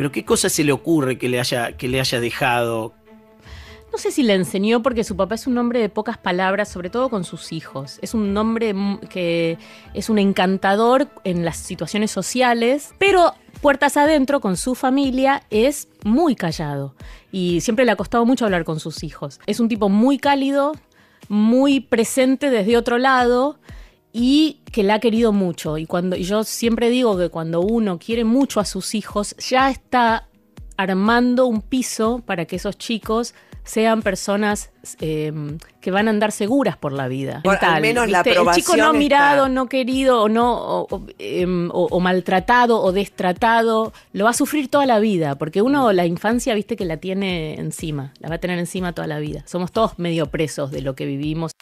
Pero ¿qué cosa se le ocurre que le haya, que le haya dejado? No sé si le enseñó porque su papá es un hombre de pocas palabras, sobre todo con sus hijos. Es un hombre que es un encantador en las situaciones sociales, pero puertas adentro con su familia es muy callado y siempre le ha costado mucho hablar con sus hijos. Es un tipo muy cálido, muy presente desde otro lado y que la ha querido mucho. Y, cuando, yo siempre digo que cuando uno quiere mucho a sus hijos, ya está armando un piso para que esos chicos sean personas em, que van a andar seguras por la vida. al menos la aprobación El chico no mirado, no querido, o no em, o, maltratado o destratado, lo va a sufrir toda la vida, porque uno mm. la infancia, viste que la tiene encima, la va a tener encima toda la vida. Somos todos medio presos de lo que vivimos.